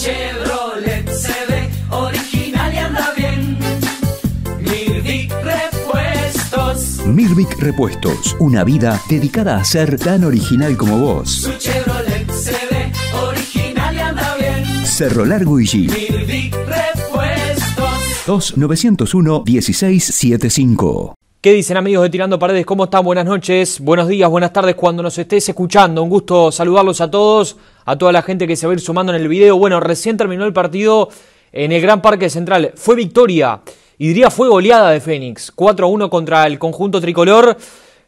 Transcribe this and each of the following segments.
Chevrolet se ve original y anda bien. Mirvic Repuestos. Mirvic Repuestos, una vida dedicada a ser tan original como vos. Su Chevrolet se ve original y anda bien. Cerro Largo y G. Mirvic Repuestos. 2901 1675 ¿Qué dicen amigos de Tirando Paredes? ¿Cómo están? Buenas noches, buenos días, buenas tardes cuando nos estés escuchando. Un gusto saludarlos a todos, a toda la gente que se va a ir sumando en el video. Bueno, recién terminó el partido en el Gran Parque Central. Fue victoria y diría fue goleada de Fénix. 4-1 contra el conjunto tricolor.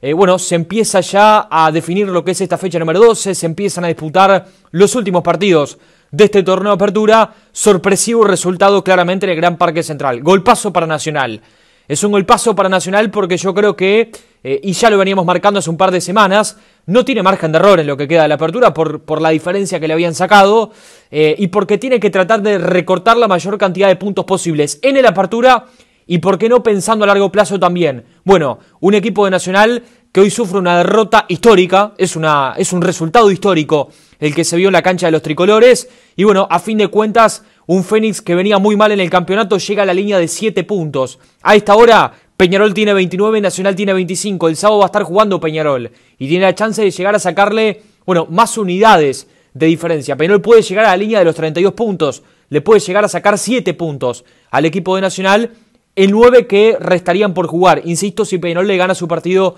Eh, bueno, se empieza ya a definir lo que es esta fecha número 12. Se empiezan a disputar los últimos partidos de este torneo de apertura. Sorpresivo resultado claramente en el Gran Parque Central. Golpazo para Nacional. Es un golpazo paso para Nacional porque yo creo que, eh, y ya lo veníamos marcando hace un par de semanas, no tiene margen de error en lo que queda de la apertura por, por la diferencia que le habían sacado eh, y porque tiene que tratar de recortar la mayor cantidad de puntos posibles en la apertura y por qué no pensando a largo plazo también. Bueno, un equipo de Nacional que hoy sufre una derrota histórica, es, una, es un resultado histórico el que se vio en la cancha de los tricolores y bueno, a fin de cuentas un Fénix que venía muy mal en el campeonato llega a la línea de 7 puntos. A esta hora, Peñarol tiene 29, Nacional tiene 25. El sábado va a estar jugando Peñarol y tiene la chance de llegar a sacarle, bueno, más unidades de diferencia. Peñarol puede llegar a la línea de los 32 puntos, le puede llegar a sacar 7 puntos al equipo de Nacional El 9 que restarían por jugar. Insisto, si Peñarol le gana su partido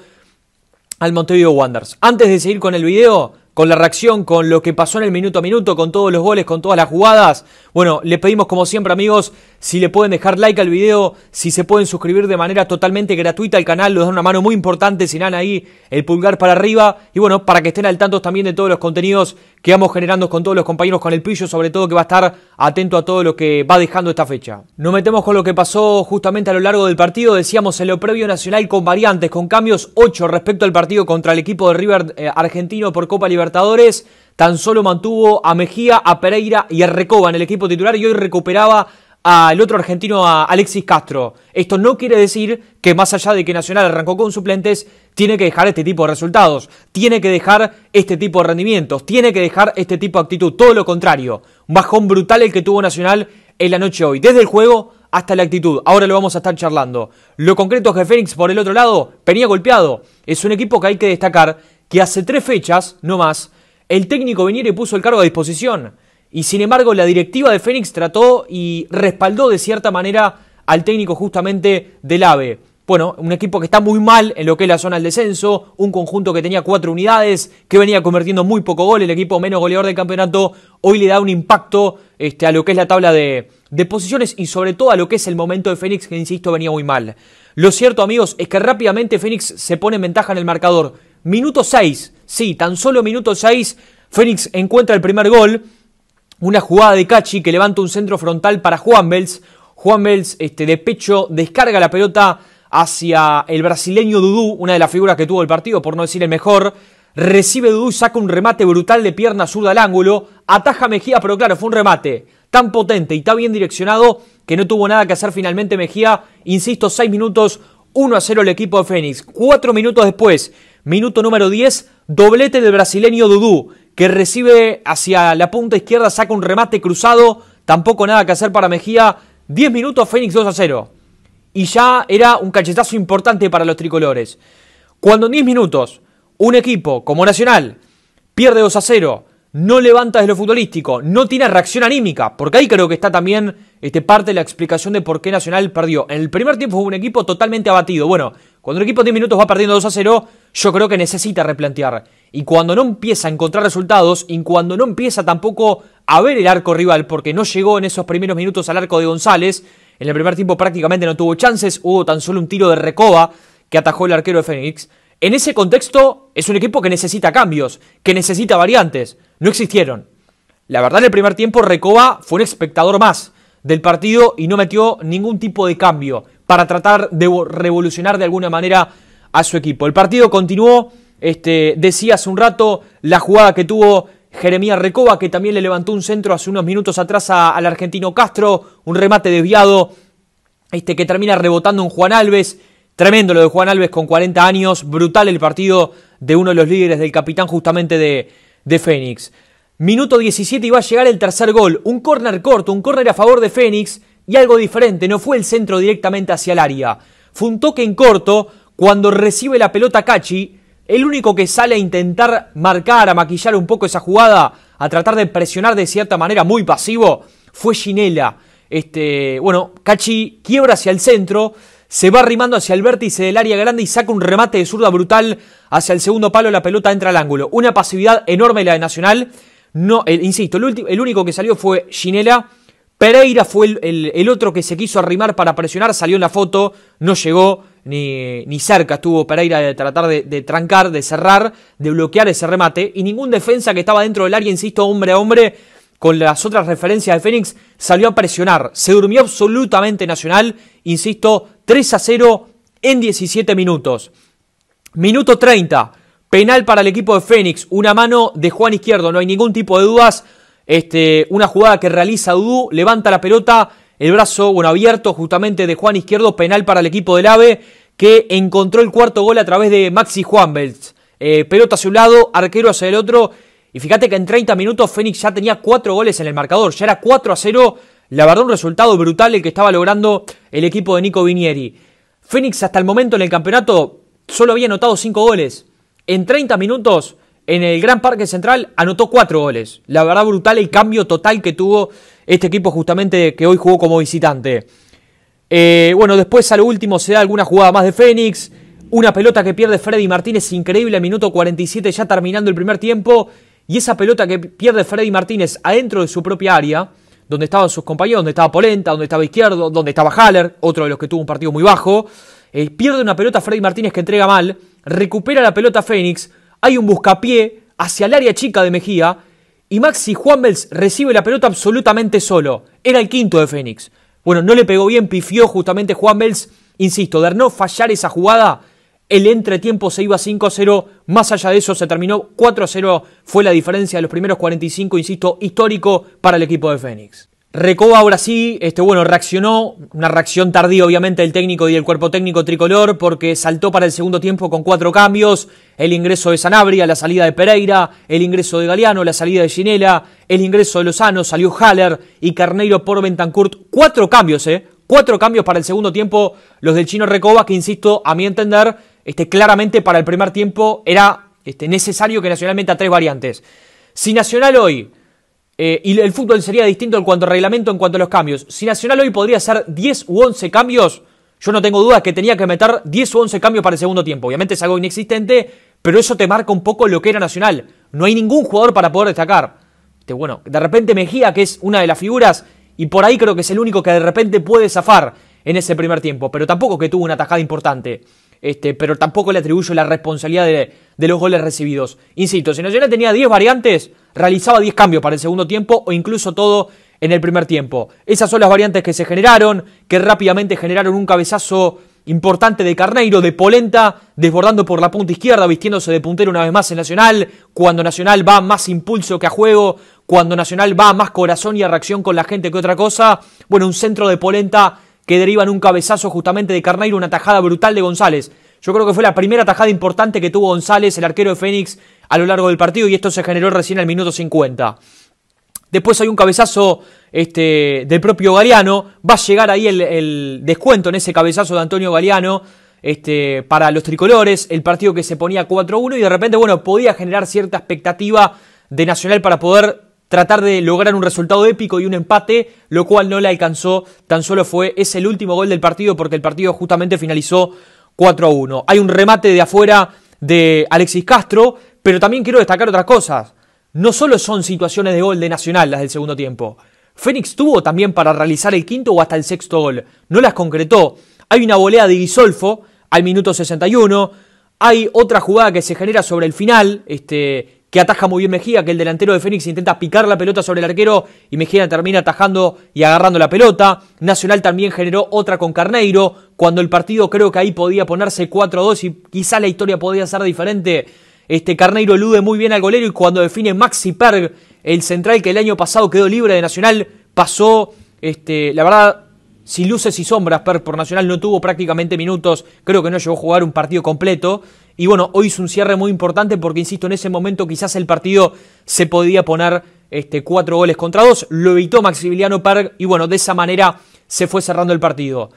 al Montevideo Wanderers. Antes de seguir con el video, con la reacción, con lo que pasó en el minuto a minuto, con todos los goles, con todas las jugadas, bueno, le pedimos como siempre amigos, si le pueden dejar like al video, si se pueden suscribir de manera totalmente gratuita al canal, nos dan una mano muy importante, si dan ahí el pulgar para arriba y bueno, para que estén al tanto también de todos los contenidos que vamos generando con todos los compañeros con el pillo, sobre todo que va a estar atento a todo lo que va dejando esta fecha. Nos metemos con lo que pasó justamente a lo largo del partido, decíamos en lo previo nacional con variantes, con cambios 8 respecto al partido contra el equipo de River eh, argentino por Copa Libertadores tan solo mantuvo a Mejía, a Pereira y a Recoba en el equipo titular y hoy recuperaba al otro argentino, a Alexis Castro. Esto no quiere decir que más allá de que Nacional arrancó con suplentes, tiene que dejar este tipo de resultados, tiene que dejar este tipo de rendimientos, tiene que dejar este tipo de actitud. Todo lo contrario, un bajón brutal el que tuvo Nacional en la noche hoy, desde el juego hasta la actitud. Ahora lo vamos a estar charlando. Lo concreto es que Fénix, por el otro lado, venía golpeado. Es un equipo que hay que destacar que hace tres fechas, no más, el técnico y puso el cargo a disposición y sin embargo la directiva de Fénix trató y respaldó de cierta manera al técnico justamente del AVE. Bueno, un equipo que está muy mal en lo que es la zona del descenso, un conjunto que tenía cuatro unidades, que venía convirtiendo muy poco gol, el equipo menos goleador del campeonato, hoy le da un impacto este, a lo que es la tabla de, posiciones y sobre todo a lo que es el momento de Fénix, que insisto, venía muy mal. Lo cierto, amigos, es que rápidamente Fénix se pone en ventaja en el marcador. Minuto 6, Sí, tan solo minuto 6, Fénix encuentra el primer gol. Una jugada de Cachi que levanta un centro frontal para Juan Bels. Juan Bels este, de pecho descarga la pelota hacia el brasileño Dudú, una de las figuras que tuvo el partido, por no decir el mejor. Recibe Dudú, saca un remate brutal de pierna zurda al ángulo. Ataja Mejía, pero claro, fue un remate tan potente y tan bien direccionado que no tuvo nada que hacer finalmente Mejía. Insisto, 6 minutos, 1 a 0 el equipo de Fénix. Cuatro minutos después, minuto número 10, Doblete del brasileño Dudú, que recibe hacia la punta izquierda, saca un remate cruzado, tampoco nada que hacer para Mejía. 10 minutos, Fénix 2 a 0. Y ya era un cachetazo importante para los tricolores. Cuando en 10 minutos un equipo como Nacional pierde 2 a 0, no levanta desde lo futbolístico, no tiene reacción anímica, porque ahí creo que está también este, parte de la explicación de por qué Nacional perdió. En el primer tiempo fue un equipo totalmente abatido. Bueno, cuando el equipo 10 minutos va perdiendo 2 a 0, yo creo que necesita replantear. Y cuando no empieza a encontrar resultados y cuando no empieza tampoco a ver el arco rival, porque no llegó en esos primeros minutos al arco de González, en el primer tiempo prácticamente no tuvo chances, hubo tan solo un tiro de recoba que atajó el arquero de Fénix. En ese contexto es un equipo que necesita cambios, que necesita variantes. No existieron. La verdad en el primer tiempo Recoba fue un espectador más del partido y no metió ningún tipo de cambio para tratar de revolucionar de alguna manera a su equipo. El partido continuó, este, decía hace un rato, la jugada que tuvo Jeremía Recoba, que también le levantó un centro hace unos minutos atrás al argentino Castro, un remate desviado, este, que termina rebotando en Juan Alves. Tremendo lo de Juan Alves con 40 años, brutal el partido de uno de los líderes del capitán justamente de, de Fénix. Minuto 17 y va a llegar el tercer gol, un córner corto, un córner a favor de Fénix y algo diferente, no fue el centro directamente hacia el área. Fue un toque en corto, cuando recibe la pelota Cachi, el único que sale a intentar marcar, a maquillar un poco esa jugada, a tratar de presionar de cierta manera muy pasivo, fue Ginela. Este, bueno, Cachi quiebra hacia el centro, se va arrimando hacia el vértice del área grande y saca un remate de zurda brutal hacia el segundo palo, la pelota entra al ángulo. Una pasividad enorme la de Nacional. No, eh, insisto, el, único que salió fue Ginela. Pereira fue el, el otro que se quiso arrimar para presionar, salió en la foto, no llegó ni, ni cerca estuvo Pereira de tratar de, trancar, de cerrar, de bloquear ese remate. Y ningún defensa que estaba dentro del área, insisto, hombre a hombre, con las otras referencias de Fénix, salió a presionar. Se durmió absolutamente Nacional, insisto, 3 a 0 en 17 minutos. Minuto 30, penal para el equipo de Fénix, una mano de Juan Izquierdo, no hay ningún tipo de dudas. Este, una jugada que realiza Dudu, levanta la pelota, el brazo bueno, abierto justamente de Juan Izquierdo, penal para el equipo del AVE, que encontró el cuarto gol a través de Maxi Juan Eh, pelota hacia un lado, arquero hacia el otro. Y fíjate que en 30 minutos Fénix ya tenía cuatro goles en el marcador, ya era 4 a 0. La verdad, un resultado brutal el que estaba logrando el equipo de Nico Vinieri. Fénix hasta el momento en el campeonato solo había anotado 5 goles. En 30 minutos en el Gran Parque Central anotó cuatro goles. La verdad brutal el cambio total que tuvo este equipo justamente que hoy jugó como visitante. Eh, bueno, después a lo último se da alguna jugada más de Fénix. Una pelota que pierde Freddy Martínez, increíble, minuto 47 ya terminando el primer tiempo. Y esa pelota que pierde Freddy Martínez adentro de su propia área, donde estaban sus compañeros, donde estaba Polenta, donde estaba Izquierdo, donde estaba Haller, otro de los que tuvo un partido muy bajo. Eh, pierde una pelota Freddy Martínez que entrega mal, recupera la pelota Fénix, hay un buscapié hacia el área chica de Mejía y Maxi Juanvels recibe la pelota absolutamente solo. Era el quinto de Fénix. Bueno, no le pegó bien, pifió justamente Juanvels. Insisto, de no fallar esa jugada, el entretiempo se iba 5-0. Más allá de eso, se terminó 4-0. Fue la diferencia de los primeros 45, insisto, histórico para el equipo de Fénix. Recoba ahora sí, este, bueno, reaccionó, una reacción tardía obviamente del técnico y del cuerpo técnico tricolor porque saltó para el segundo tiempo con cuatro cambios, el ingreso de Sanabria, la salida de Pereira, el ingreso de Galeano, la salida de Ginela, el ingreso de Lozano, salió Haller y Carneiro por Bentancourt, cuatro cambios, eh, cuatro cambios para el segundo tiempo los del chino Recoba que insisto, a mi entender, este, claramente para el primer tiempo era este, necesario que Nacional meta tres variantes. Si Nacional hoy eh, y el fútbol sería distinto en cuanto al reglamento, en cuanto a los cambios. Si Nacional hoy podría hacer 10 u 11 cambios, yo no tengo dudas que tenía que meter 10 u 11 cambios para el segundo tiempo. Obviamente es algo inexistente, pero eso te marca un poco lo que era Nacional. No hay ningún jugador para poder destacar. bueno, de repente Mejía, que es una de las figuras, y por ahí creo que es el único que de repente puede zafar en ese primer tiempo, pero tampoco que tuvo una tajada importante este, pero tampoco le atribuyo la responsabilidad de, de los goles recibidos. Insisto, si Nacional tenía 10 variantes, realizaba 10 cambios para el segundo tiempo o incluso todo en el primer tiempo. Esas son las variantes que se generaron, que rápidamente generaron un cabezazo importante de Carneiro, de Polenta, desbordando por la punta izquierda, vistiéndose de puntero una vez más en Nacional, cuando Nacional va más impulso que a juego, cuando Nacional va más corazón y a reacción con la gente que otra cosa. Bueno, un centro de Polenta que derivan un cabezazo justamente de Carneiro, una tajada brutal de González. Yo creo que fue la primera tajada importante que tuvo González, el arquero de Fénix, a lo largo del partido y esto se generó recién al minuto 50. Después hay un cabezazo este, del propio Galeano. Va a llegar ahí el, descuento en ese cabezazo de Antonio Galeano este, para los tricolores. El partido que se ponía 4-1 y de repente, bueno, podía generar cierta expectativa de Nacional para poder tratar de lograr un resultado épico y un empate, lo cual no le alcanzó, tan solo fue, es el último gol del partido porque el partido justamente finalizó 4 a 1. Hay un remate de afuera de Alexis Castro, pero también quiero destacar otras cosas. No solo son situaciones de gol de Nacional las del segundo tiempo. Fénix tuvo también para realizar el quinto o hasta el sexto gol. No las concretó. Hay una volea de Guisolfo al minuto 61. Hay otra jugada que se genera sobre el final, este, que ataja muy bien Mejía, que el delantero de Fénix intenta picar la pelota sobre el arquero y Mejía termina atajando y agarrando la pelota. Nacional también generó otra con Carneiro, cuando el partido creo que ahí podía ponerse 4-2 y quizá la historia podía ser diferente. Este Carneiro elude muy bien al golero y cuando define Maxi Perg, el central que el año pasado quedó libre de Nacional, pasó, este, la verdad, sin luces y sombras, Perg por Nacional no tuvo prácticamente minutos, creo que no llegó a jugar un partido completo. Y bueno, hoy es un cierre muy importante porque, insisto, en ese momento quizás el partido se podía poner este, cuatro goles contra dos. Lo evitó Maximiliano Park y bueno, de esa manera se fue cerrando el partido.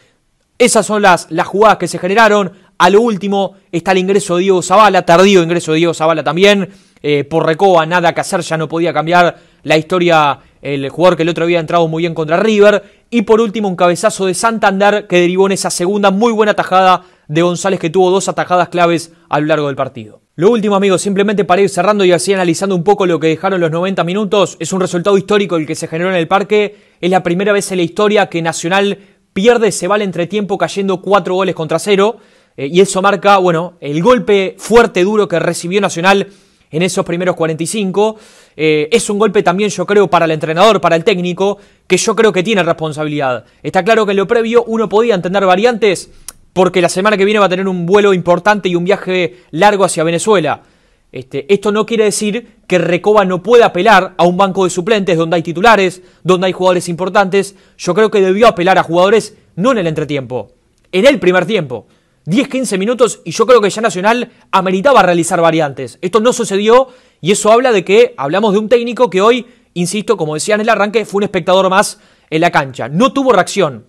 Esas son las, jugadas que se generaron. A lo último está el ingreso de Diego Zavala, tardío ingreso de Diego Zavala también. Eh, por Recoba, nada que hacer, ya no podía cambiar la historia el jugador que el otro había entrado muy bien contra River. Y por último, un cabezazo de Santander que derivó en esa segunda muy buena tajada de González que tuvo dos atajadas claves a lo largo del partido. Lo último, amigos, simplemente para ir cerrando y así analizando un poco lo que dejaron los 90 minutos, es un resultado histórico el que se generó en el parque. Es la primera vez en la historia que Nacional pierde se vale entretiempo cayendo cuatro goles contra cero. Eh, y eso marca, bueno, el golpe fuerte, duro que recibió Nacional en esos primeros 45. Eh, es un golpe también, yo creo, para el entrenador, para el técnico, que yo creo que tiene responsabilidad. Está claro que en lo previo uno podía entender variantes, porque la semana que viene va a tener un vuelo importante y un viaje largo hacia Venezuela. Este, esto no quiere decir que Recoba no pueda apelar a un banco de suplentes donde hay titulares, donde hay jugadores importantes. Yo creo que debió apelar a jugadores no en el entretiempo, en el primer tiempo. 10, 15 minutos y yo creo que ya Nacional ameritaba realizar variantes. Esto no sucedió y eso habla de que hablamos de un técnico que hoy, insisto, como decía en el arranque, fue un espectador más en la cancha. No tuvo reacción.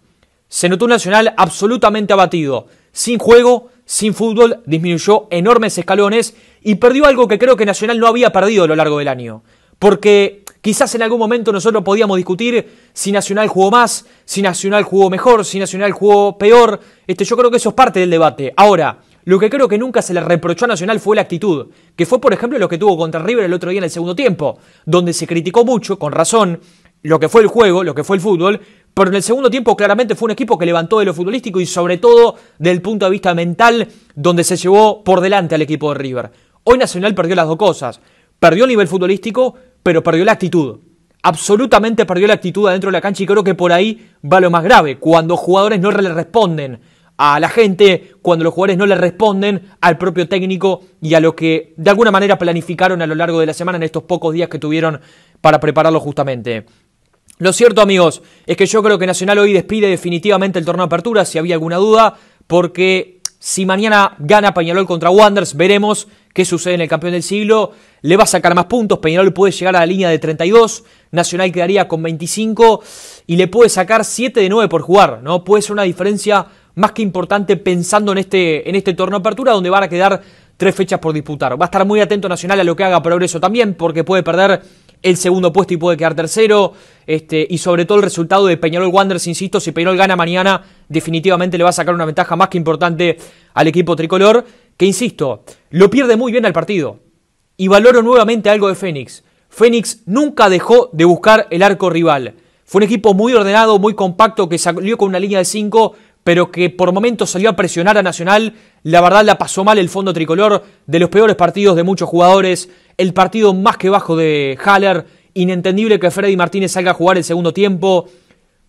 Se notó un Nacional absolutamente abatido, sin juego, sin fútbol, disminuyó enormes escalones y perdió algo que creo que Nacional no había perdido a lo largo del año. Porque Quizás en algún momento nosotros podíamos discutir si Nacional jugó más, si Nacional jugó mejor, si Nacional jugó peor. Este, yo creo que eso es parte del debate. Ahora, lo que creo que nunca se le reprochó a Nacional fue la actitud, que fue por ejemplo lo que tuvo contra River el otro día en el segundo tiempo, donde se criticó mucho, con razón, lo que fue el juego, lo que fue el fútbol, pero en el segundo tiempo claramente fue un equipo que levantó de lo futbolístico y sobre todo del punto de vista mental, donde se llevó por delante al equipo de River. Hoy Nacional perdió las dos cosas, perdió el nivel futbolístico pero perdió la actitud. Absolutamente perdió la actitud adentro de la cancha y creo que por ahí va lo más grave, cuando jugadores no le responden a la gente, cuando los jugadores no le responden al propio técnico y a lo que de alguna manera planificaron a lo largo de la semana en estos pocos días que tuvieron para prepararlo justamente. Lo cierto, amigos, es que yo creo que Nacional hoy despide definitivamente el torneo de apertura, si había alguna duda, porque si mañana gana Pañalol contra Wanderers, veremos ¿Qué sucede en el campeón del siglo? Le va a sacar más puntos. Peñarol puede llegar a la línea de 32. Nacional quedaría con 25. Y le puede sacar 7 de 9 por jugar. ¿no? Puede ser una diferencia más que importante pensando en este, en este torneo de apertura, donde van a quedar tres fechas por disputar. Va a estar muy atento Nacional a lo que haga Progreso también, porque puede perder el segundo puesto y puede quedar tercero. Este, y sobre todo el resultado de Peñarol Wanderers, insisto, si Peñarol gana mañana, definitivamente le va a sacar una ventaja más que importante al equipo tricolor, que insisto, lo pierde muy bien al partido. Y valoro nuevamente algo de Fénix. Fénix nunca dejó de buscar el arco rival. Fue un equipo muy ordenado, muy compacto, que salió con una línea de 5, pero que por momentos salió a presionar a Nacional. La verdad la pasó mal el fondo tricolor, de los peores partidos de muchos jugadores el partido más que bajo de Haller. Inentendible que Freddy Martínez salga a jugar el segundo tiempo.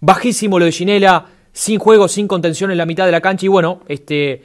Bajísimo lo de Ginela, sin juego, sin contención en la mitad de la cancha. Y bueno, este,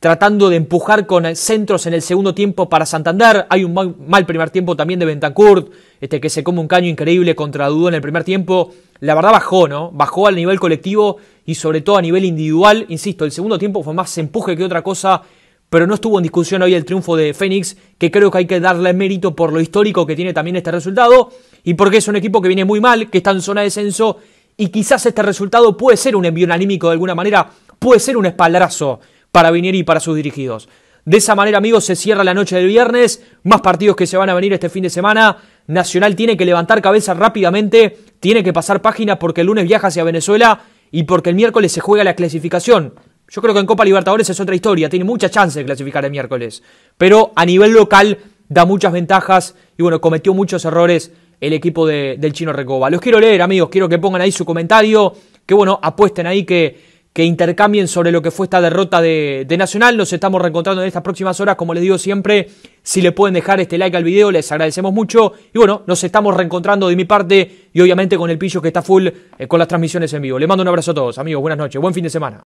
tratando de empujar con centros en el segundo tiempo para Santander. Hay un mal, primer tiempo también de Bentancourt, este, que se come un caño increíble contra Dudo en el primer tiempo. La verdad bajó, ¿no? Bajó al nivel colectivo y sobre todo a nivel individual. Insisto, el segundo tiempo fue más empuje que otra cosa pero no estuvo en discusión hoy el triunfo de Fénix, que creo que hay que darle mérito por lo histórico que tiene también este resultado y porque es un equipo que viene muy mal, que está en zona de descenso y quizás este resultado puede ser un envío anímico de alguna manera, puede ser un espaldarazo para Vinieri y para sus dirigidos. De esa manera, amigos, se cierra la noche del viernes, más partidos que se van a venir este fin de semana. Nacional tiene que levantar cabeza rápidamente, tiene que pasar página porque el lunes viaja hacia Venezuela y porque el miércoles se juega la clasificación yo creo que en Copa Libertadores es otra historia, tiene mucha chance de clasificar el miércoles. Pero a nivel local da muchas ventajas y bueno, cometió muchos errores el equipo del chino Recoba. Los quiero leer, amigos, quiero que pongan ahí su comentario, que bueno, apuesten ahí, que, que intercambien sobre lo que fue esta derrota de, Nacional. Nos estamos reencontrando en estas próximas horas, como les digo siempre, si le pueden dejar este like al video, les agradecemos mucho. Y bueno, nos estamos reencontrando de mi parte y obviamente con el pillo que está full eh, con las transmisiones en vivo. Les mando un abrazo a todos, amigos, buenas noches, buen fin de semana.